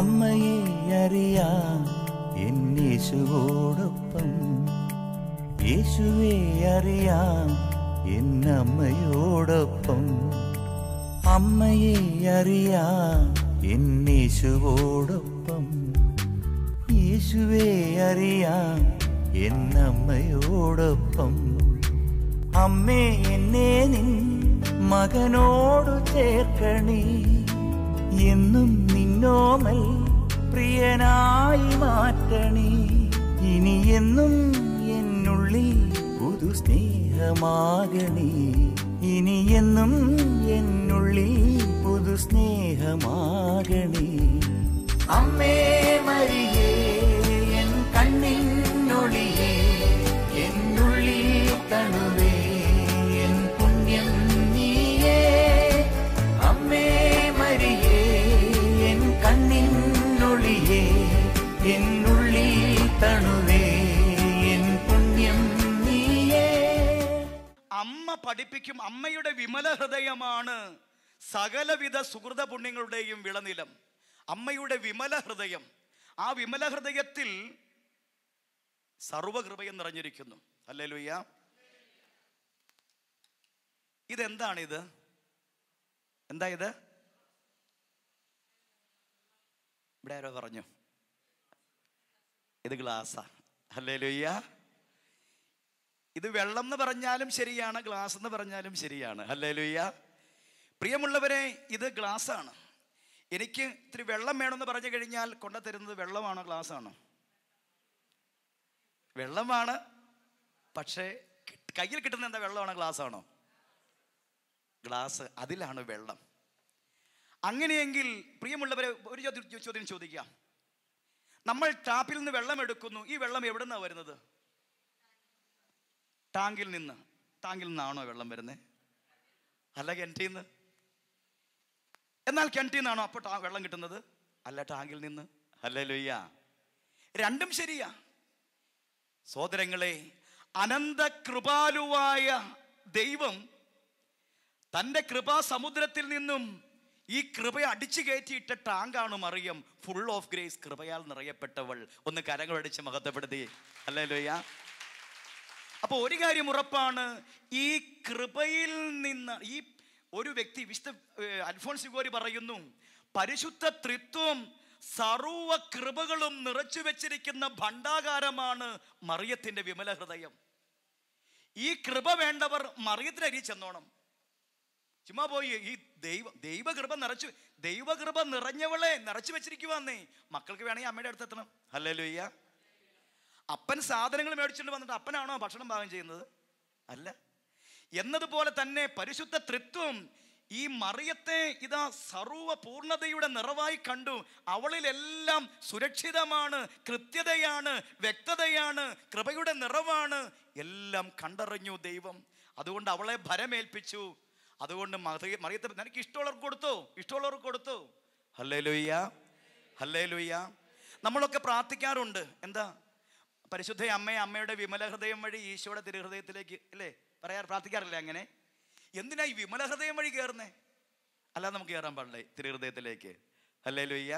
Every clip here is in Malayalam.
അമ്മയെ അറിയാം എന്നേശുവോടൊപ്പം യേശുവേ യേശുവെ അറിയാം എൻ അമ്മയെ അറിയാം എന്നേശുവോടൊപ്പം യേശുവേ യേശുവെ അറിയാം എൻ അമ്മേ എന്നെ നിൻ മകനോടു ചേർക്കണി എന്നും നിൻ നോമൽ പ്രിയനായി മാറ്റണേ ഇനി എന്നും എന്നുള്ളിൽ പുതു സ്നേഹമാകണേ ഇനി എന്നും എന്നുള്ളിൽ പുതു സ്നേഹമാകണേ അമ്മേ മരിയേ പഠിപ്പിക്കും അമ്മയുടെ വിമല ഹൃദയമാണ് സകലവിധ സുഹൃത പുണ്യങ്ങളുടെയും വിളനിലം അമ്മയുടെ വിമല ഹൃദയം ആ വിമല ഹൃദയത്തിൽ സർവകൃപയം നിറഞ്ഞിരിക്കുന്നു അല്ലേ ലുയ്യ ഇതെന്താണിത് എന്താ ഇത് ഇവിടെ ആരോ പറഞ്ഞു ഇത് ഗ്ലാസ്സാ അല്ലേ ലുയ്യ ഇത് വെള്ളം എന്ന് പറഞ്ഞാലും ശരിയാണ് ഗ്ലാസ് എന്ന് പറഞ്ഞാലും ശരിയാണ് അല്ലേ ലുയ്യ പ്രിയമുള്ളവരെ ഇത് ഗ്ലാസ്സാണ് എനിക്ക് ഇത്തിരി വെള്ളം വേണമെന്ന് പറഞ്ഞു കഴിഞ്ഞാൽ തരുന്നത് വെള്ളമാണോ ഗ്ലാസ്സാണോ വെള്ളമാണ് പക്ഷേ കയ്യിൽ കിട്ടുന്ന എന്താ വെള്ളമാണോ ഗ്ലാസ്സാണോ ഗ്ലാസ് അതിലാണ് വെള്ളം അങ്ങനെയെങ്കിൽ പ്രിയമുള്ളവരെ ഒരു ചോദ്യം ചോദ്യം ചോദിക്കാം നമ്മൾ ടാപ്പിൽ നിന്ന് വെള്ളം എടുക്കുന്നു ഈ വെള്ളം എവിടെ നിന്നാണ് വരുന്നത് ടാങ്കിൽ നിന്ന് ടാങ്കിൽ നിന്നാണോ വെള്ളം വരുന്നത് അല്ല കിണറ്റിൽ എന്നാൽ കിണറ്റിൽ നിന്നാണോ അപ്പോൾ ടാ വെള്ളം കിട്ടുന്നത് അല്ല ടാങ്കിൽ നിന്ന് അല്ല ലൊയ്യ രണ്ടും ശരിയാ സോദരങ്ങളെ അനന്ത കൃപാലുവായ ദൈവം തൻ്റെ കൃപാസമുദ്രത്തിൽ നിന്നും ഈ കൃപ അടിച്ചു കയറ്റിയിട്ട ടാങ്കാണ് മറിയം ഫുൾ ഓഫ് ഗ്രേസ് കൃപയാൽ നിറയപ്പെട്ടവൾ ഒന്ന് കരങ്ങളടിച്ച് മഹത്വപ്പെടുത്തി അല്ലേ ലോയ്യ അപ്പോൾ ഒരു കാര്യം ഉറപ്പാണ് ഈ കൃപയിൽ നിന്ന് ഈ ഒരു വ്യക്തി വിശ്വ അൽഫോൺസ് ഗോരി പറയുന്നു പരിശുദ്ധ ത്രിത്വം സർവ കൃപകളും നിറച്ചു വെച്ചിരിക്കുന്ന ഭണ്ഡാകാരമാണ് മറിയത്തിൻ്റെ വിമല ഹൃദയം ഈ കൃപ വേണ്ടവർ മറിയത്തിന് അരി ചെന്നോണം ചുമ്മാ പോയി ഈ ദൈവ ദൈവകൃപ നിറച്ചു ദൈവകൃപ നിറഞ്ഞവളെ നിറച്ചു വെച്ചിരിക്കുവാന്നേ മക്കൾക്ക് വേണമെങ്കിൽ അമ്മയുടെ എത്തണം അല്ലല്ലോ അപ്പൻ സാധനങ്ങൾ മേടിച്ചുകൊണ്ട് വന്നിട്ട് അപ്പനാണോ ഭക്ഷണം പാകം ചെയ്യുന്നത് അല്ല എന്നതുപോലെ തന്നെ പരിശുദ്ധ തൃത്വം ഈ മറിയത്തെ ഇതാ പൂർണതയുടെ നിറവായി കണ്ടു അവളിലെല്ലാം സുരക്ഷിതമാണ് കൃത്യതയാണ് വ്യക്തതയാണ് കൃപയുടെ നിറവാണ് എല്ലാം കണ്ടറിഞ്ഞു ദൈവം അതുകൊണ്ട് അവളെ ഭരമേൽപ്പിച്ചു അതുകൊണ്ട് മറിയത്തെ നിനക്ക് ഇഷ്ടമുള്ളവർക്ക് കൊടുത്തു ഇഷ്ടമുള്ളവർക്ക് കൊടുത്തു ഹല്ലേ ലുയ്യ ഹല്ലേ ലുയ്യ നമ്മളൊക്കെ പ്രാർത്ഥിക്കാറുണ്ട് എന്താ പരിശുദ്ധ അമ്മയെ അമ്മയുടെ വിമല ഹൃദയം വഴി ഈശോയുടെ തിരുഹൃദയത്തിലേക്ക് അല്ലേ പറയാറ് പ്രാർത്ഥിക്കാറില്ലേ അങ്ങനെ എന്തിനാ ഈ വിമല ഹൃദയം വഴി കയറുന്നേ അല്ലാതെ നമുക്ക് കയറാൻ പാടില്ലേ തിരുഹൃദയത്തിലേക്ക് അല്ലേ ലൊയ്യ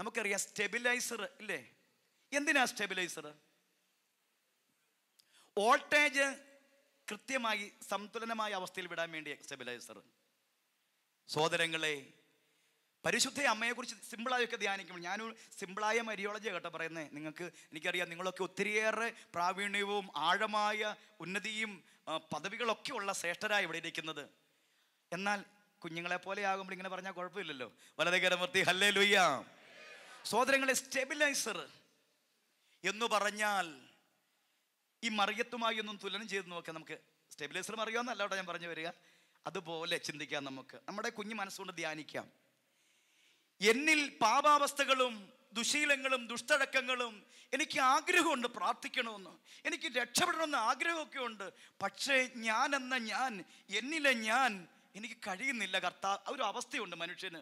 നമുക്കറിയാം സ്റ്റെബിലൈസർ ഇല്ലേ എന്തിനാ സ്റ്റെബിലൈസർ വോൾട്ടേജ് കൃത്യമായി സന്തുലനമായ അവസ്ഥയിൽ വിടാൻ വേണ്ടി സ്റ്റെബിലൈസർ സോദരങ്ങളെ പരിശുദ്ധ അമ്മയെക്കുറിച്ച് സിമ്പിളായൊക്കെ ധ്യാനിക്കുമ്പോൾ ഞാനൊരു സിമ്പിളായ മരിയോളജി കേട്ടോ പറയുന്നത് നിങ്ങൾക്ക് എനിക്കറിയാം നിങ്ങളൊക്കെ ഒത്തിരിയേറെ പ്രാവീണ്യവും ആഴമായ ഉന്നതിയും പദവികളൊക്കെ ഉള്ള ശ്രേഷ്ഠരായി ഇവിടെ ഇരിക്കുന്നത് എന്നാൽ കുഞ്ഞുങ്ങളെ പോലെ ആകുമ്പോൾ ഇങ്ങനെ പറഞ്ഞാൽ കുഴപ്പമില്ലല്ലോ വലതേകരമൂർത്തി ഹല്ലേ ലുയ്യ സോദരങ്ങളെ സ്റ്റെബിലൈസർ എന്ന് പറഞ്ഞാൽ ഈ മറിയത്തുമായി ഒന്നും തുലനം ചെയ്ത് നോക്കാം നമുക്ക് സ്റ്റെബിലൈസർ എന്നല്ലോട്ടോ ഞാൻ പറഞ്ഞു വരിക അതുപോലെ ചിന്തിക്കാം നമുക്ക് നമ്മുടെ കുഞ്ഞു മനസ്സുകൊണ്ട് ധ്യാനിക്കാം എന്നിൽ പാപാവസ്ഥകളും ദുശീലങ്ങളും ദുഷ്ടടക്കങ്ങളും എനിക്ക് ആഗ്രഹമുണ്ട് പ്രാർത്ഥിക്കണമെന്ന് എനിക്ക് രക്ഷപ്പെടണമെന്ന് ആഗ്രഹമൊക്കെ ഉണ്ട് പക്ഷേ ഞാൻ എന്ന ഞാൻ എന്നിലെ ഞാൻ എനിക്ക് കഴിയുന്നില്ല കർത്താ ഒരു അവസ്ഥയുണ്ട് മനുഷ്യന്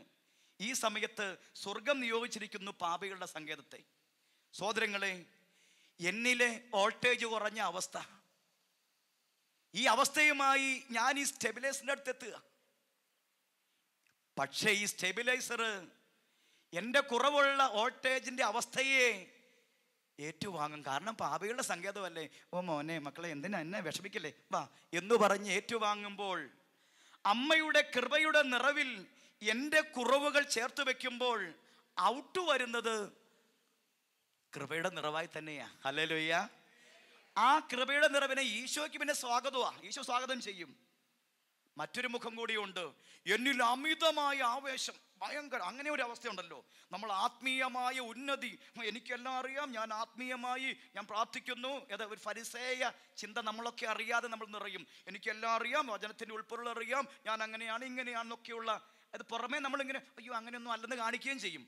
ഈ സമയത്ത് സ്വർഗം നിയോഗിച്ചിരിക്കുന്നു പാപികളുടെ സങ്കേതത്തെ സോദരങ്ങളെ എന്നിലെ വോൾട്ടേജ് കുറഞ്ഞ അവസ്ഥ ഈ അവസ്ഥയുമായി ഞാൻ ഈ സ്റ്റെബിലൈസറിൻ്റെ അടുത്തെത്തുക പക്ഷേ ഈ സ്റ്റെബിലൈസർ എൻ്റെ കുറവുള്ള വോൾട്ടേജിൻ്റെ അവസ്ഥയെ ഏറ്റുവാങ്ങും കാരണം പാപികളുടെ സങ്കേതമല്ലേ ഓ മോനെ മക്കളെ എന്തിനാ എന്നെ വിഷമിക്കല്ലേ വാ എന്ന് പറഞ്ഞ് ഏറ്റുവാങ്ങുമ്പോൾ അമ്മയുടെ കൃപയുടെ നിറവിൽ എൻ്റെ കുറവുകൾ ചേർത്ത് വെക്കുമ്പോൾ ഔട്ട് വരുന്നത് കൃപയുടെ നിറവായി തന്നെയാ അല്ലല്ലോയ്യ ആ കൃപയുടെ നിറവിനെ ഈശോയ്ക്ക് പിന്നെ സ്വാഗതമാണ് ഈശോ സ്വാഗതം ചെയ്യും മറ്റൊരു മുഖം കൂടിയുണ്ട് എന്നിൽ അമിതമായ ആവേശം ഭയങ്കര അങ്ങനെ ഒരു അവസ്ഥയുണ്ടല്ലോ നമ്മൾ ആത്മീയമായ ഉന്നതി എനിക്കെല്ലാം അറിയാം ഞാൻ ആത്മീയമായി ഞാൻ പ്രാർത്ഥിക്കുന്നു അത് ഒരു ഫരിസേയ ചിന്ത നമ്മളൊക്കെ അറിയാതെ നമ്മൾ നിറയും എനിക്കെല്ലാം അറിയാം വചനത്തിൻ്റെ ഉൾപ്പെടെ അറിയാം ഞാൻ അങ്ങനെയാണ് ഇങ്ങനെയാണെന്നൊക്കെയുള്ള അത് പുറമേ നമ്മളിങ്ങനെ അയ്യോ അങ്ങനെയൊന്നും അല്ലെന്ന് കാണിക്കുകയും ചെയ്യും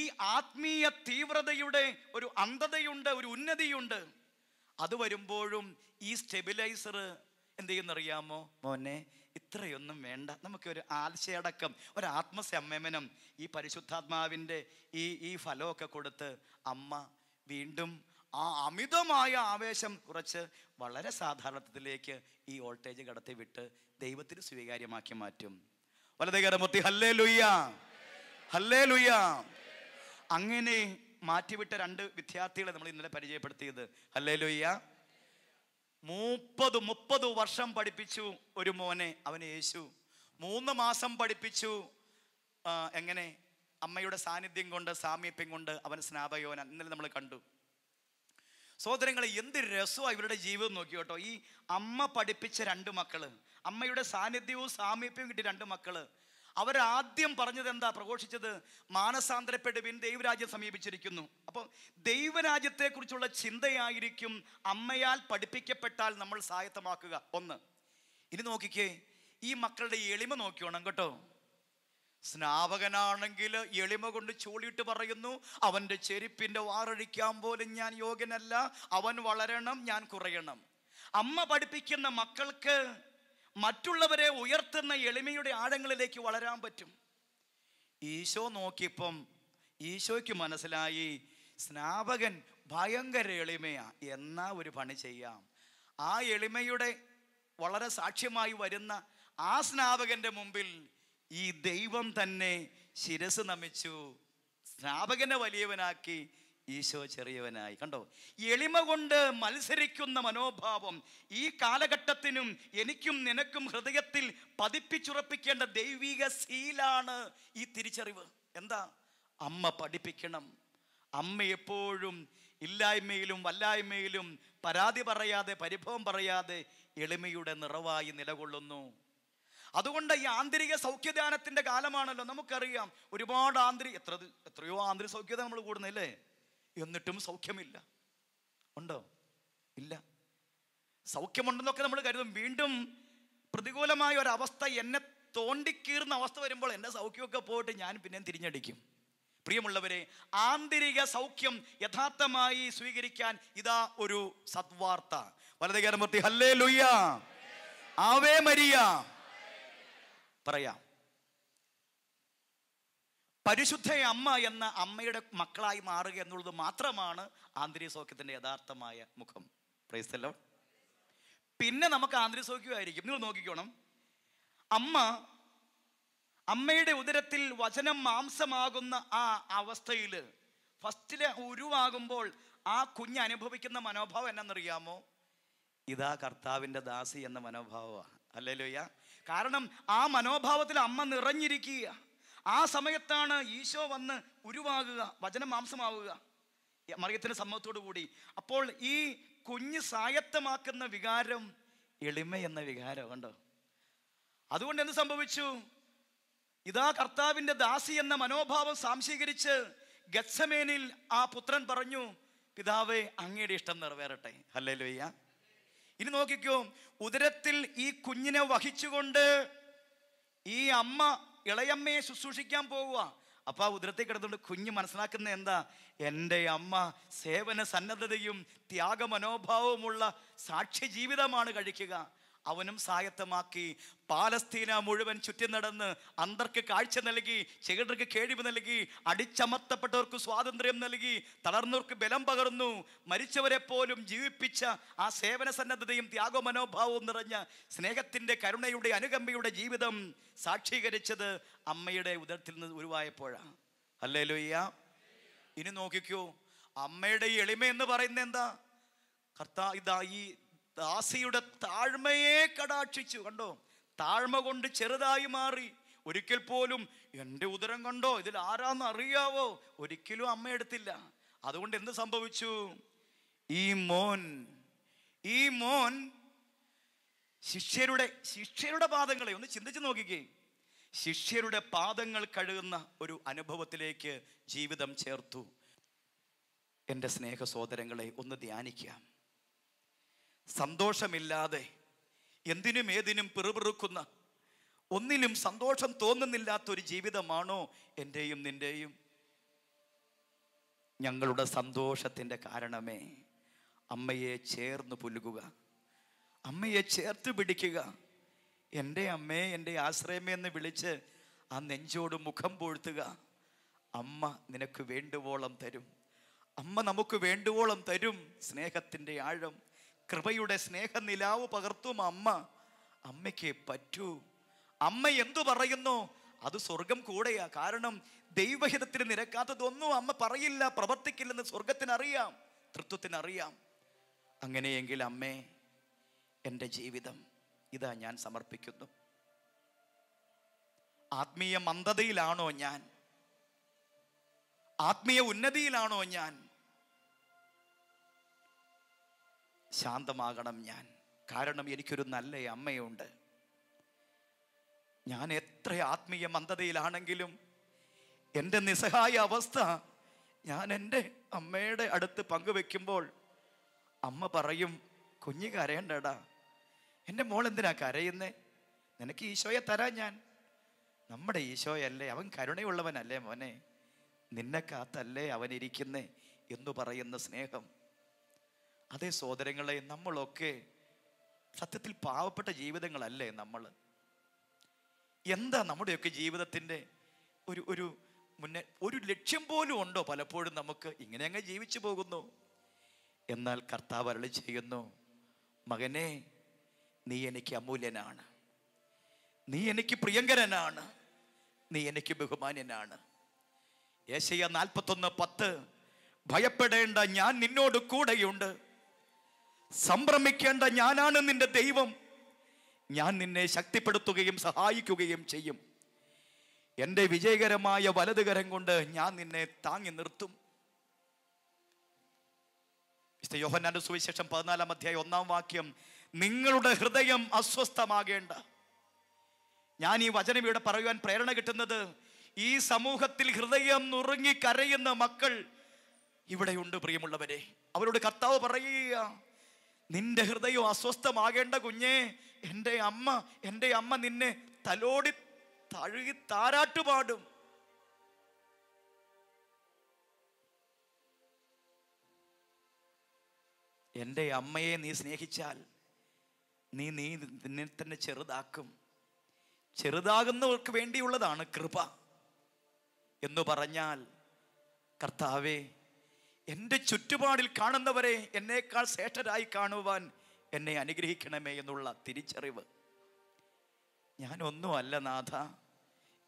ഈ ആത്മീയ തീവ്രതയുടെ ഒരു അന്ധതയുണ്ട് ഒരു ഉന്നതിയുണ്ട് അത് വരുമ്പോഴും ഈ സ്റ്റെബിലൈസർ എന്ത് ചെയ്യുന്നറിയാമോ മോനെ ഇത്രയൊന്നും വേണ്ട നമുക്കൊരു ആൽശയടക്കം ഒരു ആത്മസംയമനം ഈ പരിശുദ്ധാത്മാവിൻ്റെ ഈ ഈ ഫലമൊക്കെ കൊടുത്ത് അമ്മ വീണ്ടും ആ അമിതമായ ആവേശം കുറച്ച് വളരെ സാധാരണത്തിലേക്ക് ഈ വോൾട്ടേജ് കടത്തി വിട്ട് ദൈവത്തിന് സ്വീകാര്യമാക്കി മാറ്റും വലതു കരമൊത്തി ഹല്ലേ ലുയ്യ ഹല്ലേ ലുയ്യ അങ്ങനെ മാറ്റിവിട്ട രണ്ട് വിദ്യാർത്ഥികളെ നമ്മൾ ഇന്നലെ പരിചയപ്പെടുത്തിയത് ഹല്ലേ ലുയ്യ മുപ്പത് മുപ്പത് വർഷം പഠിപ്പിച്ചു ഒരു മോനെ അവനെ യേശു മൂന്ന് മാസം പഠിപ്പിച്ചു എങ്ങനെ അമ്മയുടെ സാന്നിധ്യം കൊണ്ട് സാമീപ്യം കൊണ്ട് അവൻ സ്നാപകയോൻ ഇന്നലെ നമ്മൾ കണ്ടു സഹോദരങ്ങൾ എന്ത് രസമാണ് ഇവരുടെ ജീവിതം നോക്കി കേട്ടോ ഈ അമ്മ പഠിപ്പിച്ച രണ്ട് മക്കള് അമ്മയുടെ സാന്നിധ്യവും സാമീപ്യവും കിട്ടിയ രണ്ട് മക്കള് അവരാദ്യം പറഞ്ഞത് എന്താ പ്രഘോഷിച്ചത് മാനസാന്തരപ്പെടുവിൻ ദൈവരാജ്യം സമീപിച്ചിരിക്കുന്നു അപ്പോൾ ദൈവരാജ്യത്തെക്കുറിച്ചുള്ള ചിന്തയായിരിക്കും അമ്മയാൽ പഠിപ്പിക്കപ്പെട്ടാൽ നമ്മൾ സായത്തമാക്കുക ഒന്ന് ഇനി നോക്കിക്കേ ഈ മക്കളുടെ എളിമ നോക്കിയോണം കേട്ടോ സ്നാപകനാണെങ്കിൽ എളിമ കൊണ്ട് ചൂളിയിട്ട് പറയുന്നു അവൻ്റെ ചെരുപ്പിൻ്റെ വാറഴിക്കാൻ പോലും ഞാൻ യോഗ്യനല്ല അവൻ വളരണം ഞാൻ കുറയണം അമ്മ പഠിപ്പിക്കുന്ന മക്കൾക്ക് മറ്റുള്ളവരെ ഉയർത്തുന്ന എളിമയുടെ ആഴങ്ങളിലേക്ക് വളരാൻ പറ്റും ഈശോ നോക്കിയപ്പം ഈശോയ്ക്ക് മനസ്സിലായി സ്നാപകൻ ഭയങ്കര എളിമയാ എന്നാ ഒരു പണി ചെയ്യാം ആ എളിമയുടെ വളരെ സാക്ഷ്യമായി വരുന്ന ആ സ്നാപകന്റെ മുമ്പിൽ ഈ ദൈവം തന്നെ ശിരസ് നമിച്ചു സ്നാപകനെ വലിയവനാക്കി ഈശോ ചെറിയവനായി കണ്ടോ എളിമ കൊണ്ട് മത്സരിക്കുന്ന മനോഭാവം ഈ കാലഘട്ടത്തിനും എനിക്കും നിനക്കും ഹൃദയത്തിൽ പതിപ്പിച്ചുറപ്പിക്കേണ്ട ദൈവിക ശീലാണ് ഈ തിരിച്ചറിവ് എന്താ അമ്മ പഠിപ്പിക്കണം അമ്മ എപ്പോഴും ഇല്ലായ്മയിലും വല്ലായ്മയിലും പരാതി പറയാതെ പരിഭവം പറയാതെ എളിമയുടെ നിറവായി നിലകൊള്ളുന്നു അതുകൊണ്ട് ഈ ആന്തരിക സൗഖ്യദാനത്തിന്റെ കാലമാണല്ലോ നമുക്കറിയാം ഒരുപാട് ആന്തരിക എത്ര എത്രയോ ആന്തരിക സൗഖ്യത നമ്മൾ കൂടുന്നില്ലേ എന്നിട്ടും സൗഖ്യമില്ല ഉണ്ടോ ഇല്ല സൗഖ്യമുണ്ടെന്നൊക്കെ നമ്മൾ കരുതും വീണ്ടും പ്രതികൂലമായ ഒരവസ്ഥ എന്നെ തോണ്ടിക്കീറുന്ന അവസ്ഥ വരുമ്പോൾ എൻ്റെ സൗഖ്യമൊക്കെ പോയിട്ട് ഞാൻ പിന്നെയും തിരിഞ്ഞടിക്കും പ്രിയമുള്ളവരെ ആന്തരിക സൗഖ്യം യഥാർത്ഥമായി സ്വീകരിക്കാൻ ഇതാ ഒരു സദ്വാർത്ത വലതുകാരമൂർത്തി ഹല്ലേ ലുയ്യ ആവേ മരിയ പറയാം പരിശുദ്ധ അമ്മ എന്ന അമ്മയുടെ മക്കളായി മാറുക എന്നുള്ളത് മാത്രമാണ് ആന്തരിസൗഖ്യത്തിൻ്റെ യഥാർത്ഥമായ മുഖം പ്രൈസ്തല്ലോ പിന്നെ നമുക്ക് ആന്തരിസൗഖ്യമായിരിക്കും നിങ്ങൾ നോക്കിക്കോണം അമ്മ അമ്മയുടെ ഉദരത്തിൽ വചനം മാംസമാകുന്ന ആ അവസ്ഥയിൽ ഫസ്റ്റിലെ ഉരുവാകുമ്പോൾ ആ കുഞ്ഞ് അനുഭവിക്കുന്ന മനോഭാവം എന്നറിയാമോ ഇതാ കർത്താവിൻ്റെ ദാസി എന്ന മനോഭാവമല്ലേ ലോയ്യ കാരണം ആ മനോഭാവത്തിൽ അമ്മ നിറഞ്ഞിരിക്കുക ആ സമയത്താണ് ഈശോ വന്ന് ഉരുവാകുക വചനം മാംസമാവുക മറിയത്തിൻ്റെ സമ്മതത്തോടു കൂടി അപ്പോൾ ഈ കുഞ്ഞ് സായത്തമാക്കുന്ന വികാരം എളിമ എന്ന വികാരം കണ്ടോ അതുകൊണ്ട് എന്ത് സംഭവിച്ചു ഇതാ കർത്താവിൻ്റെ ദാസി എന്ന മനോഭാവം സാംശീകരിച്ച് ഗച്ഛമേനിൽ ആ പുത്രൻ പറഞ്ഞു പിതാവേ അങ്ങയുടെ ഇഷ്ടം നിറവേറട്ടെ അല്ലേ ലോയ്യ ഇനി നോക്കിക്കോ ഉദരത്തിൽ ഈ കുഞ്ഞിനെ വഹിച്ചുകൊണ്ട് ഈ അമ്മ ഇളയമ്മയെ ശുശ്രൂഷിക്കാൻ പോവുക അപ്പോൾ ആ ഉദരത്തിൽ കിടന്നുകൊണ്ട് കുഞ്ഞ് മനസ്സിലാക്കുന്ന എന്താ എൻ്റെ അമ്മ സേവന സന്നദ്ധതയും ത്യാഗമനോഭാവവുമുള്ള സാക്ഷ്യ ജീവിതമാണ് കഴിക്കുക അവനും സായത്തമാക്കി പാലസ്തീന മുഴുവൻ ചുറ്റി നടന്ന് അന്തർക്ക് കാഴ്ച നൽകി ചെകിടർക്ക് കേഴിവ് നൽകി അടിച്ചമർത്തപ്പെട്ടവർക്ക് സ്വാതന്ത്ര്യം നൽകി തളർന്നവർക്ക് ബലം പകർന്നു മരിച്ചവരെ പോലും ജീവിപ്പിച്ച ആ സേവന സന്നദ്ധതയും ത്യാഗ മനോഭാവവും നിറഞ്ഞ സ്നേഹത്തിൻ്റെ കരുണയുടെ അനുകമ്പയുടെ ജീവിതം സാക്ഷീകരിച്ചത് അമ്മയുടെ ഉദരത്തിൽ നിന്ന് ഉരുവായപ്പോഴാണ് അല്ലേ ലോയ്യ ഇനി നോക്കിക്കോ അമ്മയുടെ എളിമ എന്ന് പറയുന്നത് എന്താ കർത്താ ഇതാ ഈ ദാസിയുടെ താഴ്മയെ കടാക്ഷിച്ചു കണ്ടോ താഴ്മ കൊണ്ട് ചെറുതായി മാറി ഒരിക്കൽ പോലും എൻ്റെ ഉദരം കണ്ടോ ഇതിൽ ആരാന്ന് അറിയാവോ ഒരിക്കലും അമ്മ എടുത്തില്ല അതുകൊണ്ട് എന്ത് സംഭവിച്ചു ഈ മോൻ ഈ മോൻ ശിഷ്യരുടെ ശിഷ്യരുടെ പാദങ്ങളെ ഒന്ന് ചിന്തിച്ചു നോക്കിക്കേ ശിഷ്യരുടെ പാദങ്ങൾ കഴുകുന്ന ഒരു അനുഭവത്തിലേക്ക് ജീവിതം ചേർത്തു എൻ്റെ സ്നേഹ സഹോദരങ്ങളെ ഒന്ന് ധ്യാനിക്കാം സന്തോഷമില്ലാതെ എന്തിനും ഏതിനും പിറുപിറുക്കുന്ന ഒന്നിലും സന്തോഷം തോന്നുന്നില്ലാത്തൊരു ജീവിതമാണോ എൻ്റെയും നിൻ്റെയും ഞങ്ങളുടെ സന്തോഷത്തിൻ്റെ കാരണമേ അമ്മയെ ചേർന്ന് പുലുകുക അമ്മയെ ചേർത്ത് പിടിക്കുക എൻ്റെ അമ്മേ എൻ്റെ ആശ്രയമേ എന്ന് വിളിച്ച് ആ നെഞ്ചോട് മുഖം പൂഴ്ത്തുക അമ്മ നിനക്ക് വേണ്ടുവോളം തരും അമ്മ നമുക്ക് വേണ്ടുവോളം തരും സ്നേഹത്തിൻ്റെ ആഴം കൃപയുടെ സ്നേഹനിലാവ് പകർത്തും അമ്മ അമ്മയ്ക്ക് പറ്റൂ അമ്മ എന്തു പറയുന്നു അത് സ്വർഗം കൂടെയാ കാരണം ദൈവഹിതത്തിന് നിരക്കാത്തതൊന്നും അമ്മ പറയില്ല പ്രവർത്തിക്കില്ലെന്ന് സ്വർഗത്തിനറിയാം തൃത്വത്തിനറിയാം അങ്ങനെയെങ്കിൽ അമ്മേ എൻ്റെ ജീവിതം ഇതാ ഞാൻ സമർപ്പിക്കുന്നു ആത്മീയ മന്ദതയിലാണോ ഞാൻ ആത്മീയ ഉന്നതിയിലാണോ ഞാൻ ശാന്തമാകണം ഞാൻ കാരണം എനിക്കൊരു നല്ല അമ്മയുണ്ട് ഞാൻ എത്ര ആത്മീയ മന്ദതയിലാണെങ്കിലും എൻ്റെ നിസ്സഹായ അവസ്ഥ ഞാൻ എൻ്റെ അമ്മയുടെ അടുത്ത് പങ്കുവെക്കുമ്പോൾ അമ്മ പറയും കുഞ്ഞ് കരയണ്ടടാ എൻ്റെ മോൾ എന്തിനാ കരയുന്നേ നിനക്ക് ഈശോയെ തരാം ഞാൻ നമ്മുടെ ഈശോയല്ലേ അവൻ കരുണയുള്ളവനല്ലേ മോനെ നിന്നെ കാത്തല്ലേ അവനിരിക്കുന്നേ എന്ന് പറയുന്ന സ്നേഹം അതേ സഹോദരങ്ങളെ നമ്മളൊക്കെ സത്യത്തിൽ പാവപ്പെട്ട ജീവിതങ്ങളല്ലേ നമ്മൾ എന്താ നമ്മുടെയൊക്കെ ജീവിതത്തിൻ്റെ ഒരു ഒരു മുന്നേ ഒരു ലക്ഷ്യം പോലും ഉണ്ടോ പലപ്പോഴും നമുക്ക് ഇങ്ങനെ അങ്ങ് ജീവിച്ചു പോകുന്നു എന്നാൽ കർത്താവ് അരളി ചെയ്യുന്നു മകനെ നീ എനിക്ക് അമൂല്യനാണ് നീ എനിക്ക് പ്രിയങ്കരനാണ് നീ എനിക്ക് ബഹുമാന്യനാണ് ഏശയ്യ നാൽപ്പത്തൊന്ന് പത്ത് ഭയപ്പെടേണ്ട ഞാൻ നിന്നോട് കൂടെയുണ്ട് സംഭ്രമിക്കേണ്ട ഞാനാണ് നിന്റെ ദൈവം ഞാൻ നിന്നെ ശക്തിപ്പെടുത്തുകയും സഹായിക്കുകയും ചെയ്യും എൻ്റെ വിജയകരമായ വലതുകരം കൊണ്ട് ഞാൻ നിന്നെ താങ്ങി നിർത്തും വിശുദ്ധ യോഹന്നാന്റെ സുവിശേഷം പതിനാലാം അധ്യായം ഒന്നാം വാക്യം നിങ്ങളുടെ ഹൃദയം അസ്വസ്ഥമാകേണ്ട ഞാൻ ഈ വചനം ഇവിടെ പറയുവാൻ പ്രേരണ കിട്ടുന്നത് ഈ സമൂഹത്തിൽ ഹൃദയം നുറുങ്ങി കരയുന്ന മക്കൾ ഇവിടെയുണ്ട് പ്രിയമുള്ളവരെ അവരോട് കർത്താവ് പറയുക നിന്റെ ഹൃദയം അസ്വസ്ഥമാകേണ്ട കുഞ്ഞേ എൻ്റെ അമ്മ എൻ്റെ അമ്മ നിന്നെ തലോടി തഴുകി താരാട്ടുപാടും എൻ്റെ അമ്മയെ നീ സ്നേഹിച്ചാൽ നീ നീ നിന്നെ തന്നെ ചെറുതാക്കും ചെറുതാകുന്നവർക്ക് വേണ്ടിയുള്ളതാണ് കൃപ എന്ന് പറഞ്ഞാൽ കർത്താവേ എൻ്റെ ചുറ്റുപാടിൽ കാണുന്നവരെ എന്നേക്കാൾ ശ്രേഷ്ഠരായി കാണുവാൻ എന്നെ അനുഗ്രഹിക്കണമേ എന്നുള്ള തിരിച്ചറിവ് ഞാനൊന്നുമല്ല നാഥ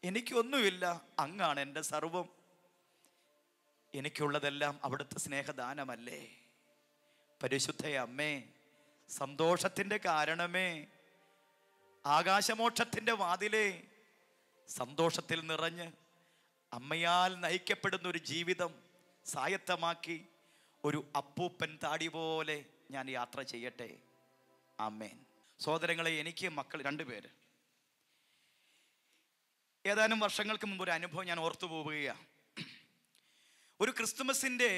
എനിക്കൊന്നുമില്ല അങ്ങാണ് എൻ്റെ സർവം എനിക്കുള്ളതെല്ലാം അവിടുത്തെ സ്നേഹദാനമല്ലേ പരിശുദ്ധ അമ്മേ സന്തോഷത്തിൻ്റെ കാരണമേ ആകാശമോക്ഷത്തിൻ്റെ വാതിലേ സന്തോഷത്തിൽ നിറഞ്ഞ് അമ്മയാൽ നയിക്കപ്പെടുന്ന ഒരു ജീവിതം സായത്തമാക്കി ഒരു അപ്പൂപ്പൻ താടി പോലെ ഞാൻ യാത്ര ചെയ്യട്ടെ അമ്മേൻ സഹോദരങ്ങളെ എനിക്ക് മക്കൾ രണ്ടുപേര് ഏതാനും വർഷങ്ങൾക്ക് മുമ്പ് ഒരു അനുഭവം ഞാൻ ഓർത്തു പോവുകയാണ് ഒരു ക്രിസ്തുമസിൻ്റെ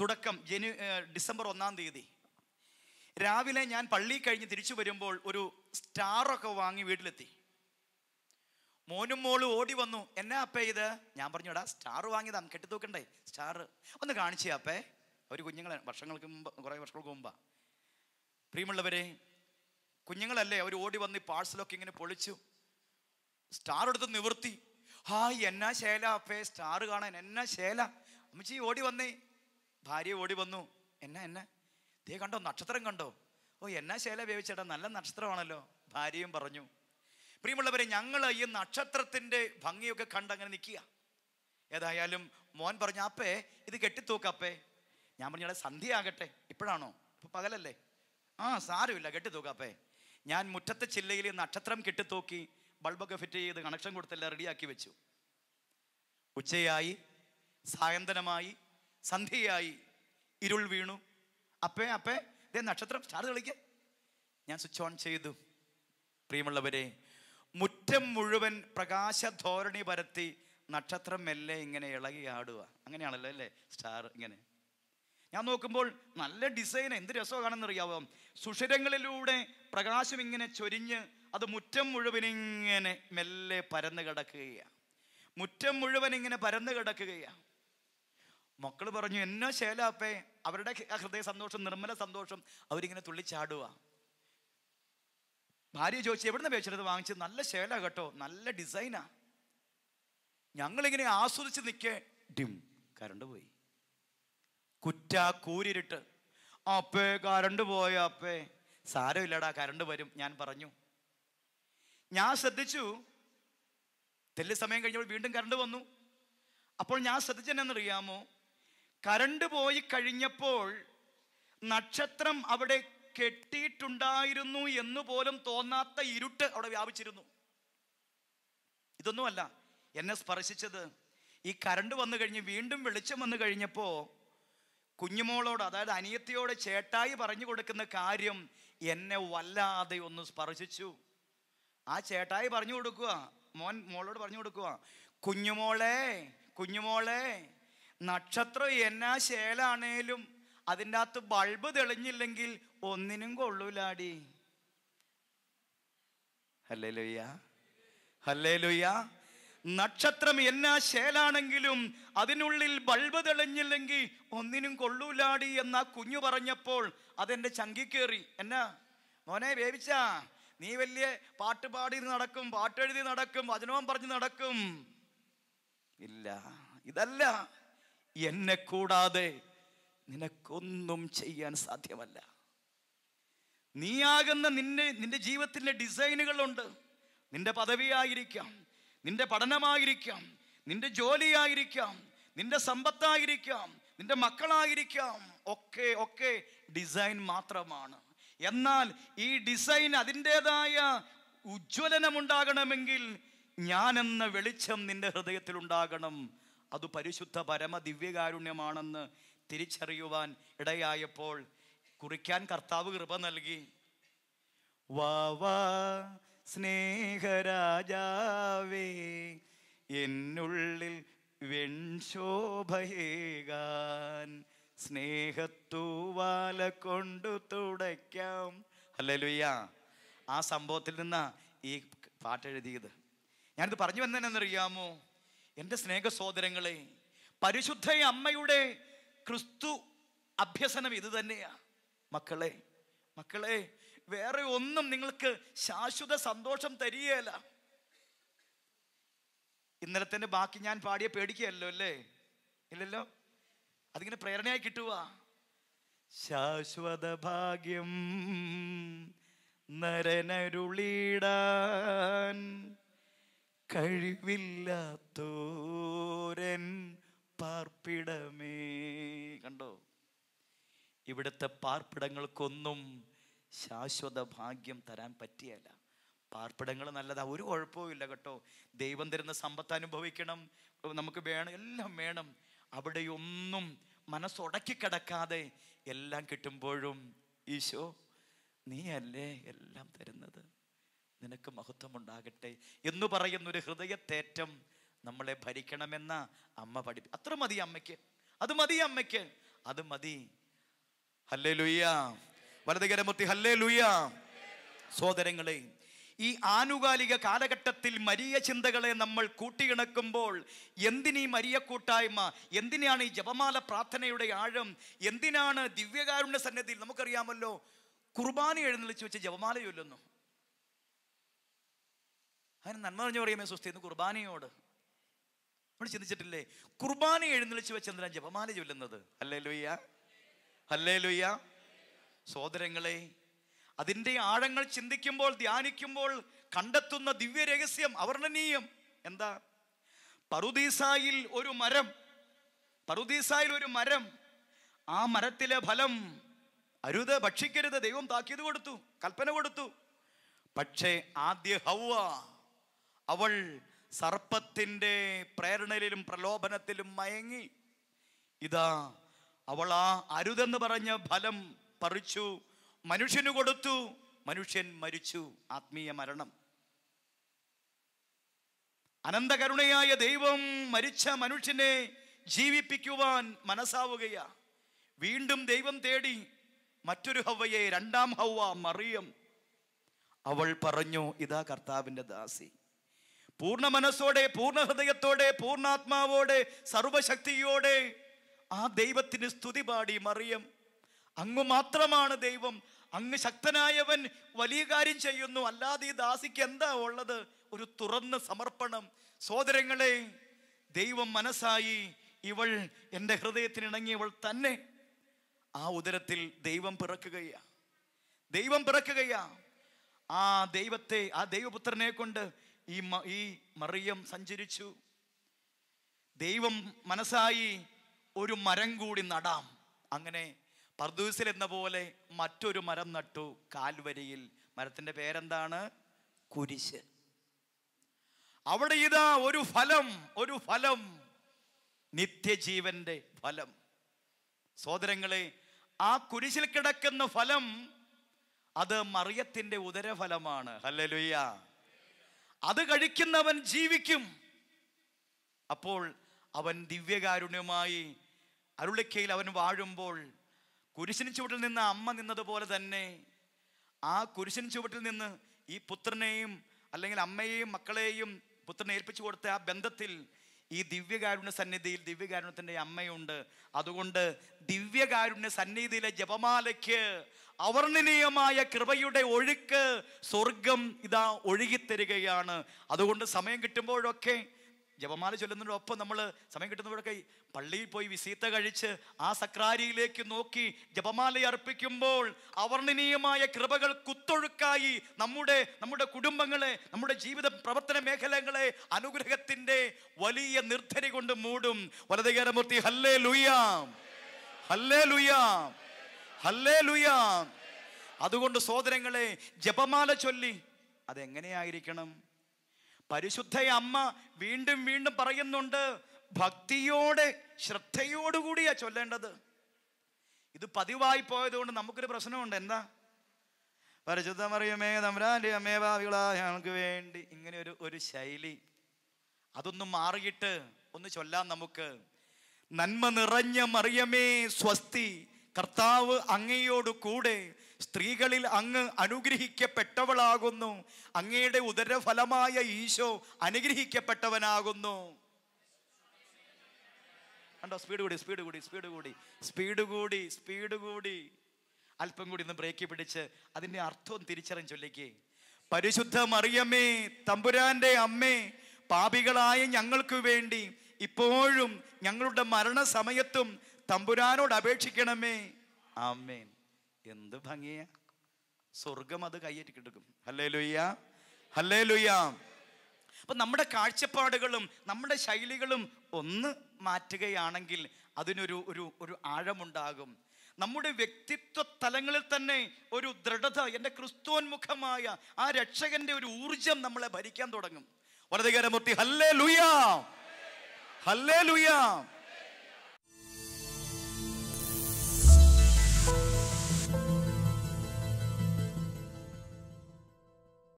തുടക്കം ജനു ഡിസംബർ ഒന്നാം തീയതി രാവിലെ ഞാൻ പള്ളി കഴിഞ്ഞ് തിരിച്ചു വരുമ്പോൾ ഒരു സ്റ്റാറൊക്കെ വാങ്ങി വീട്ടിലെത്തി മോനും മോളും ഓടി വന്നു എന്നാ അപ്പേ ഇത് ഞാൻ പറഞ്ഞു എടാ സ്റ്റാർ വാങ്ങിയതാണ് കെട്ടി തൂക്കണ്ടേ സ്റ്റാർ ഒന്ന് കാണിച്ചേ അപ്പേ ഒരു കുഞ്ഞുങ്ങളെ വർഷങ്ങൾക്ക് മുമ്പ് കുറേ വർഷങ്ങൾക്ക് മുമ്പാ പ്രിയമുള്ളവരെ കുഞ്ഞുങ്ങളല്ലേ അവർ ഓടി വന്ന് പാഴ്സലൊക്കെ ഇങ്ങനെ പൊളിച്ചു സ്റ്റാർ എടുത്ത് നിവർത്തി ഹായ് എന്നാ ശേല അപ്പേ സ്റ്റാർ കാണാൻ എന്നാ ശേല അമ്മച്ചി ഓടി വന്നേ ഭാര്യ ഓടി വന്നു എന്നാ എന്നാ ദേ കണ്ടോ നക്ഷത്രം കണ്ടോ ഓ എന്നാ ശേല വേവിച്ചേട്ടാ നല്ല നക്ഷത്രമാണല്ലോ ഭാര്യയും പറഞ്ഞു പ്രിയമുള്ളവരെ ഞങ്ങൾ ഈ നക്ഷത്രത്തിൻ്റെ ഭംഗിയൊക്കെ കണ്ട് അങ്ങനെ നിൽക്കുക ഏതായാലും മോൻ പറഞ്ഞു അപ്പേ ഇത് കെട്ടിത്തൂക്കപ്പേ ഞാൻ പറഞ്ഞ സന്ധ്യ ആകട്ടെ ഇപ്പോഴാണോ ഇപ്പോൾ പകലല്ലേ ആ സാരമില്ല അപ്പേ ഞാൻ മുറ്റത്തെ ചില്ലയിൽ നക്ഷത്രം കെട്ടിത്തൂക്കി ബൾബൊക്കെ ഫിറ്റ് ചെയ്ത് കണക്ഷൻ കൊടുത്തല്ല റെഡിയാക്കി വെച്ചു ഉച്ചയായി സായന്തനമായി സന്ധ്യയായി ഇരുൾ വീണു അപ്പേ അപ്പേ ഇതേ നക്ഷത്രം സ്റ്റാർ കളിക്കേ ഞാൻ സ്വിച്ച് ഓൺ ചെയ്തു പ്രിയമുള്ളവരെ മുറ്റം മുഴുവൻ പ്രകാശധോരണി പരത്തി നക്ഷത്രം മെല്ലെ ഇങ്ങനെ ഇളകി ആടുക അങ്ങനെയാണല്ലോ അല്ലേ സ്റ്റാർ ഇങ്ങനെ ഞാൻ നോക്കുമ്പോൾ നല്ല ഡിസൈൻ എന്ത് രസമാണെന്നറിയാവോ സുഷിരങ്ങളിലൂടെ പ്രകാശം ഇങ്ങനെ ചൊരിഞ്ഞ് അത് മുറ്റം മുഴുവൻ ഇങ്ങനെ മെല്ലെ പരന്നു കിടക്കുകയാണ് മുറ്റം മുഴുവൻ ഇങ്ങനെ പരന്നു കിടക്കുകയാണ് മക്കൾ പറഞ്ഞു എന്നോ ശേലാപ്പേ അവരുടെ ഹൃദയ സന്തോഷം നിർമ്മല സന്തോഷം അവരിങ്ങനെ തുള്ളിച്ചാടുക ഭാര്യ ചോദിച്ചു എവിടുന്ന് മേടിച്ചത് വാങ്ങിച്ചത് നല്ല ശേല കേട്ടോ നല്ല ഡിസൈനാ ഞങ്ങളിങ്ങനെ ആസ്വദിച്ച് നിൽക്കേ ഡിം കരണ്ട് പോയി കുറ്റ കൂരിട്ട് അപ്പേ കരണ്ട് പോയ അപ്പേ സാരമില്ലടാ കരണ്ട് വരും ഞാൻ പറഞ്ഞു ഞാൻ ശ്രദ്ധിച്ചു തെല്ല് സമയം കഴിഞ്ഞപ്പോൾ വീണ്ടും കരണ്ട് വന്നു അപ്പോൾ ഞാൻ ശ്രദ്ധിച്ചെന്നറിയാമോ കരണ്ട് പോയി കഴിഞ്ഞപ്പോൾ നക്ഷത്രം അവിടെ കെട്ടിയിട്ടുണ്ടായിരുന്നു എന്ന് പോലും തോന്നാത്ത ഇരുട്ട് അവിടെ വ്യാപിച്ചിരുന്നു ഇതൊന്നുമല്ല എന്നെ സ്പർശിച്ചത് ഈ കരണ്ട് വന്നു കഴിഞ്ഞ് വീണ്ടും വെളിച്ചം വന്നു കഴിഞ്ഞപ്പോൾ കുഞ്ഞുമോളോട് അതായത് അനിയത്തിയോട് ചേട്ടായി പറഞ്ഞു കൊടുക്കുന്ന കാര്യം എന്നെ വല്ലാതെ ഒന്ന് സ്പർശിച്ചു ആ ചേട്ടായി പറഞ്ഞു കൊടുക്കുക മോൻ മോളോട് പറഞ്ഞു കൊടുക്കുക കുഞ്ഞുമോളെ കുഞ്ഞുമോളെ നക്ഷത്രം എന്നാ ശേലാണേലും അതിൻ്റെ അകത്ത് ബൾബ് തെളിഞ്ഞില്ലെങ്കിൽ ഒന്നിനും കൊള്ളൂലാടി ഹല്ലേ ലൊയ്യ ഹല്ലേ ലൊയ്യ നക്ഷത്രം എന്നാ ശേലാണെങ്കിലും അതിനുള്ളിൽ ബൾബ് തെളിഞ്ഞില്ലെങ്കിൽ ഒന്നിനും കൊള്ളൂലാടി എന്ന കുഞ്ഞു പറഞ്ഞപ്പോൾ അതെന്റെ ചങ്കി കയറി എന്നാ മോനെ വേവിച്ച നീ വലിയ പാട്ട് പാടി നടക്കും പാട്ടെഴുതി നടക്കും വചനവും പറഞ്ഞ് നടക്കും ഇല്ല ഇതല്ല എന്നെ കൂടാതെ നിനക്കൊന്നും ചെയ്യാൻ സാധ്യമല്ല നീയാകുന്ന നിന്നെ നിന്റെ ജീവിതത്തിൻ്റെ ഡിസൈനുകളുണ്ട് നിന്റെ പദവിയായിരിക്കാം നിന്റെ പഠനമായിരിക്കാം നിന്റെ ജോലിയായിരിക്കാം നിന്റെ സമ്പത്തായിരിക്കാം നിന്റെ മക്കളായിരിക്കാം ഒക്കെ ഒക്കെ ഡിസൈൻ മാത്രമാണ് എന്നാൽ ഈ ഡിസൈൻ അതിൻ്റെതായ ഉജ്ജ്വലനമുണ്ടാകണമെങ്കിൽ ഞാൻ എന്ന വെളിച്ചം നിന്റെ ഹൃദയത്തിൽ ഉണ്ടാകണം അത് പരിശുദ്ധ പരമ ദിവ്യകാരുണ്യമാണെന്ന് തിരിച്ചറിയുവാൻ ഇടയായപ്പോൾ കുറിക്കാൻ കർത്താവ് കൃപ നൽകി വാവാ സ്നേഹരാജാവേ എന്നുള്ളിൽ വെൺശോഭയേകാൻ സ്നേഹത്തൂവാല കൊണ്ടു തുടയ്ക്കാം അല്ലലുയ്യ ആ സംഭവത്തിൽ നിന്നാ ഈ പാട്ട് എഴുതിയത് ഞാനിത് പറഞ്ഞു വന്നെന്നറിയാമോ എൻ്റെ സ്നേഹ സഹോദരങ്ങളെ പരിശുദ്ധ അമ്മയുടെ ക്രിസ്തു അഭ്യസനം ഇത് തന്നെയാണ് മക്കളെ മക്കളെ വേറെ ഒന്നും നിങ്ങൾക്ക് ശാശ്വത സന്തോഷം തരികയല്ല ഇന്നലെ തന്നെ ബാക്കി ഞാൻ പാടിയ പേടിക്കുകയല്ലോ അല്ലേ ഇല്ലല്ലോ അതിങ്ങനെ പ്രേരണയായി കിട്ടുക ശാശ്വത ഭാഗ്യം നരനരുളിടാൻ കഴിവില്ലാത്തോരൻ പാർപ്പിടമേ കണ്ടോ ഇവിടുത്തെ പാർപ്പിടങ്ങൾക്കൊന്നും ശാശ്വത ഭാഗ്യം തരാൻ പറ്റിയല്ല പാർപ്പിടങ്ങൾ നല്ലതാ ഒരു കുഴപ്പവും കേട്ടോ ദൈവം തരുന്ന സമ്പത്ത് അനുഭവിക്കണം നമുക്ക് വേണം എല്ലാം വേണം അവിടെയൊന്നും മനസ്സുടക്കി കിടക്കാതെ എല്ലാം കിട്ടുമ്പോഴും ഈശോ നീയല്ലേ എല്ലാം തരുന്നത് നിനക്ക് മഹത്വമുണ്ടാകട്ടെ എന്ന് പറയുന്നൊരു ഹൃദയത്തേറ്റം നമ്മളെ ഭരിക്കണമെന്ന അമ്മ പഠിപ്പി അത്ര മതി അമ്മയ്ക്ക് അത് മതി അമ്മയ്ക്ക് അത് മതി ഹല്ലേ ലുയ്യ വലതുകരമൂർത്തി ഹല്ലേ ലുയ്യ സോദരങ്ങളെ ഈ ആനുകാലിക കാലഘട്ടത്തിൽ മരിയ ചിന്തകളെ നമ്മൾ കൂട്ടിയിണക്കുമ്പോൾ എന്തിനീ മരിയ കൂട്ടായ്മ എന്തിനാണ് ഈ ജപമാല പ്രാർത്ഥനയുടെ ആഴം എന്തിനാണ് ദിവ്യകാരുണ്യ സന്നിധിയിൽ നമുക്കറിയാമല്ലോ കുർബാന എഴുന്നള്ളിച്ച് വെച്ച് ജപമാലയൊല്ലുന്നു ചൊല്ലുന്നു അതിന് നന്മ പറഞ്ഞു പറയുമ്പോൾ സുസ്ഥിന്ന് കുർബാനയോട് നമ്മൾ ചിന്തിച്ചിട്ടില്ലേ കുർബാന എഴുന്നള്ളിച്ച് വെച്ച് എന്തിനാ ജപമാല ചൊല്ലുന്നത് അല്ലേ ലുയ്യ അല്ലേ ലുയ്യ സോദരങ്ങളെ അതിൻ്റെ ആഴങ്ങൾ ചിന്തിക്കുമ്പോൾ ധ്യാനിക്കുമ്പോൾ കണ്ടെത്തുന്ന ദിവ്യ രഹസ്യം അവർണ്ണനീയം എന്താ പറുദീസായിൽ ഒരു മരം പറുദീസായിൽ ഒരു മരം ആ മരത്തിലെ ഫലം അരുത് ഭക്ഷിക്കരുത് ദൈവം താക്കീത് കൊടുത്തു കൽപ്പന കൊടുത്തു പക്ഷേ ആദ്യ ഹൗവ അവൾ സർപ്പത്തിൻ്റെ പ്രേരണയിലും പ്രലോഭനത്തിലും മയങ്ങി ഇതാ അവൾ ആ അരുതെന്ന് പറഞ്ഞ ഫലം പറിച്ചു മനുഷ്യന് കൊടുത്തു മനുഷ്യൻ മരിച്ചു ആത്മീയ മരണം അനന്തകരുണയായ ദൈവം മരിച്ച മനുഷ്യനെ ജീവിപ്പിക്കുവാൻ മനസ്സാവുകയാ വീണ്ടും ദൈവം തേടി മറ്റൊരു ഹവ്വയെ രണ്ടാം ഹവ്വ മറിയം അവൾ പറഞ്ഞു ഇതാ കർത്താവിൻ്റെ ദാസി പൂർണ്ണ മനസ്സോടെ പൂർണ്ണ ഹൃദയത്തോടെ പൂർണ്ണാത്മാവോടെ സർവശക്തിയോടെ ആ ദൈവത്തിന് സ്തുതി പാടി മറിയം അങ്ങ് മാത്രമാണ് ദൈവം അങ്ങ് ശക്തനായവൻ വലിയ കാര്യം ചെയ്യുന്നു അല്ലാതെ ഈ ദാസിക്ക് എന്താ ഉള്ളത് ഒരു തുറന്ന സമർപ്പണം സോദരങ്ങളെ ദൈവം മനസ്സായി ഇവൾ എൻ്റെ ഹൃദയത്തിന് തന്നെ ആ ഉദരത്തിൽ ദൈവം പിറക്കുകയാ ദൈവം പിറക്കുകയാ ആ ദൈവത്തെ ആ ദൈവപുത്രനെ കൊണ്ട് ഈ ഈ മറിയം സഞ്ചരിച്ചു ദൈവം മനസ്സായി ഒരു മരം കൂടി നടാം അങ്ങനെ പർദൂസിൽ എന്ന പോലെ മറ്റൊരു മരം നട്ടു കാൽവരിയിൽ മരത്തിൻ്റെ പേരെന്താണ് കുരിശ് അവിടെ ഇതാ ഒരു ഫലം ഒരു ഫലം നിത്യജീവന്റെ ഫലം സോദരങ്ങളെ ആ കുരിശിൽ കിടക്കുന്ന ഫലം അത് മറിയത്തിൻ്റെ ഉദരഫലമാണ് ഹലലുയ്യ അത് കഴിക്കുന്നവൻ ജീവിക്കും അപ്പോൾ അവൻ ദിവ്യകാരുണ്യമായി അരുളിക്കയിൽ അവൻ വാഴുമ്പോൾ കുരിശിന് ചുവട്ടിൽ നിന്ന് അമ്മ നിന്നതുപോലെ തന്നെ ആ കുരിശിന് ചുവട്ടിൽ നിന്ന് ഈ പുത്രനെയും അല്ലെങ്കിൽ അമ്മയെയും മക്കളെയും പുത്രനെ ഏൽപ്പിച്ചു കൊടുത്ത ആ ബന്ധത്തിൽ ഈ ദിവ്യകാരുണ്യ സന്നിധിയിൽ ദിവ്യകാരുണ്യത്തിൻ്റെ അമ്മയുണ്ട് അതുകൊണ്ട് ദിവ്യകാരുണ്യ സന്നിധിയിലെ ജപമാലയ്ക്ക് അവർണനീയമായ കൃപയുടെ ഒഴുക്ക് സ്വർഗം ഇതാ ഒഴുകിത്തരികയാണ് അതുകൊണ്ട് സമയം കിട്ടുമ്പോഴൊക്കെ ജപമാല ചൊല്ലുന്നതിൻ്റെ നമ്മൾ സമയം കിട്ടുന്നവരൊക്കെ പള്ളിയിൽ പോയി വിസീത്ത കഴിച്ച് ആ സക്രാരിയിലേക്ക് നോക്കി ജപമാല അർപ്പിക്കുമ്പോൾ അവർണനീയമായ കൃപകൾ കുത്തൊഴുക്കായി നമ്മുടെ നമ്മുടെ കുടുംബങ്ങളെ നമ്മുടെ ജീവിത പ്രവർത്തന മേഖലകളെ അനുഗ്രഹത്തിൻ്റെ വലിയ നിർദ്ധരി കൊണ്ട് മൂടും വലതകേരമൂർത്തി ഹല്ലേ ലുയാം ഹല്ലേ ലുയാം ഹല്ലേ ലുയാം അതുകൊണ്ട് സോദരങ്ങളെ ജപമാല ചൊല്ലി അതെങ്ങനെയായിരിക്കണം പരിശുദ്ധ അമ്മ വീണ്ടും വീണ്ടും പറയുന്നുണ്ട് ഭക്തിയോടെ ശ്രദ്ധയോടുകൂടിയാ ചൊല്ലേണ്ടത് ഇത് പതിവായി പോയതുകൊണ്ട് നമുക്കൊരു പ്രശ്നമുണ്ട് എന്താ പരിശുദ്ധ മറിയമേ തമ്രാൻ്റെ ഞങ്ങൾക്ക് വേണ്ടി ഇങ്ങനെ ഒരു ഒരു ശൈലി അതൊന്ന് മാറിയിട്ട് ഒന്ന് ചൊല്ലാം നമുക്ക് നന്മ നിറഞ്ഞ മറിയമേ സ്വസ്തി കർത്താവ് അങ്ങയോട് കൂടെ സ്ത്രീകളിൽ അങ്ങ് അനുഗ്രഹിക്കപ്പെട്ടവളാകുന്നു അങ്ങയുടെ ഉദരഫലമായ ഈശോ അനുഗ്രഹിക്കപ്പെട്ടവനാകുന്നു കണ്ടോ സ്പീഡ് കൂടി സ്പീഡ് കൂടി സ്പീഡ് കൂടി സ്പീഡ് കൂടി സ്പീഡ് കൂടി അല്പം കൂടി ഒന്ന് ബ്രേക്ക് പിടിച്ച് അതിൻ്റെ അർത്ഥവും തിരിച്ചറിഞ്ഞ് ചൊല്ലിക്കേ പരിശുദ്ധ മറിയമ്മേ തമ്പുരാന്റെ അമ്മേ പാപികളായ ഞങ്ങൾക്ക് വേണ്ടി ഇപ്പോഴും ഞങ്ങളുടെ മരണസമയത്തും തമ്പുരാനോട് അപേക്ഷിക്കണമേ ആമേൻ എന്ത് ഭംഗിയ സ്വർഗം അത് കയ്യേറ്റി കിടക്കും ഹല്ലേ ലുയ്യ ഹല്ലേ ലുയ്യ അപ്പൊ നമ്മുടെ കാഴ്ചപ്പാടുകളും നമ്മുടെ ശൈലികളും ഒന്ന് മാറ്റുകയാണെങ്കിൽ അതിനൊരു ഒരു ഒരു ആഴമുണ്ടാകും നമ്മുടെ വ്യക്തിത്വ തലങ്ങളിൽ തന്നെ ഒരു ദൃഢത എൻ്റെ ക്രിസ്തുവോന്മുഖമായ ആ രക്ഷകന്റെ ഒരു ഊർജം നമ്മളെ ഭരിക്കാൻ തുടങ്ങും വലതുകാരമൂർത്തി ഹല്ലേ ലുയാ ഹല്ലേ ലുയാ